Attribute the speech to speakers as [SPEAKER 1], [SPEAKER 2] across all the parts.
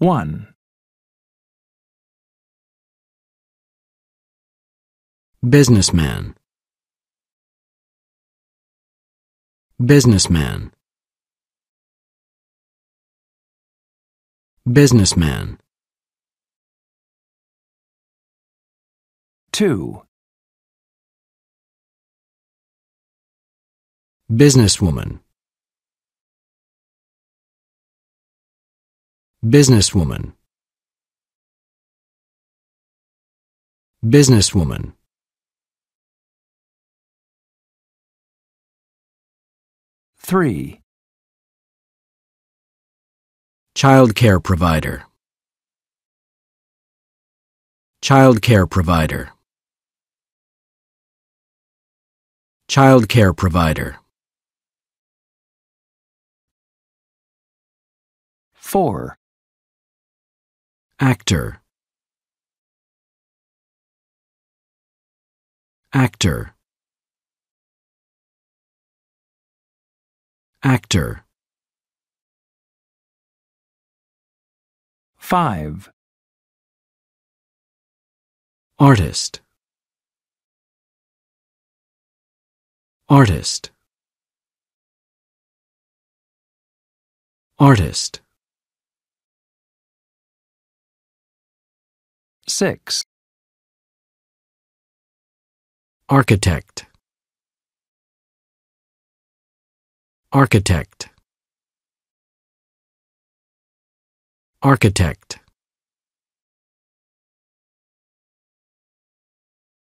[SPEAKER 1] 1. Businessman Businessman Businessman 2. Businesswoman businesswoman businesswoman Three. Childcare provider. Childcare provider. Childcare provider. Four. Actor Actor Actor 5. Artist Artist Artist 6. Architect Architect Architect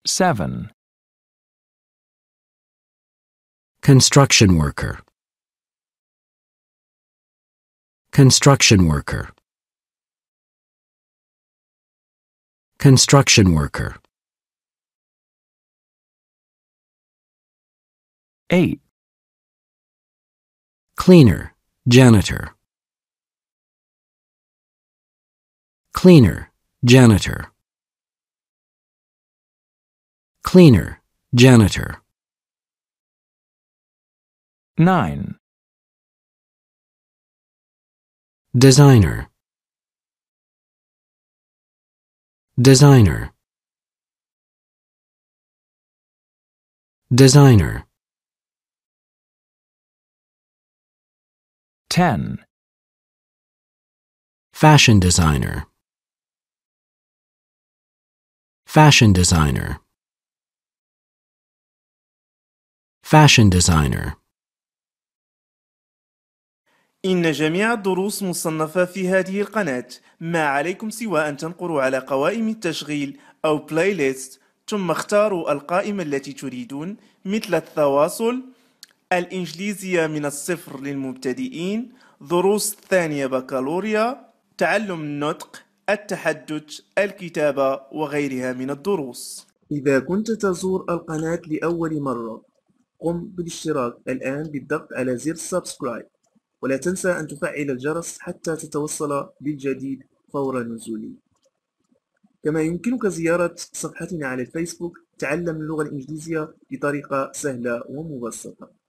[SPEAKER 1] 7. Construction worker Construction worker Construction worker. 8. Cleaner, janitor. Cleaner, janitor. Cleaner, janitor. 9. Designer. Designer Designer 10. Fashion designer Fashion designer Fashion designer إن جميع الدروس مصنفة في هذه القناة ما عليكم سوى أن تنقروا على قوائم التشغيل أو بلاي ليست ثم اختاروا القائمة التي تريدون مثل التواصل الإنجليزية من الصفر للمبتدئين دروس ثانية بكالوريا تعلم النطق التحدث الكتابة وغيرها من الدروس إذا كنت تزور القناة لأول مرة قم بالاشتراك الآن بالضغط على زر سبسكرايب ولا تنسى أن تفعل الجرس حتى تتوصل بالجديد فور نزولي كما يمكنك زيارة صفحتنا على الفيسبوك تعلم اللغة الإنجليزية بطريقة سهلة ومبسطة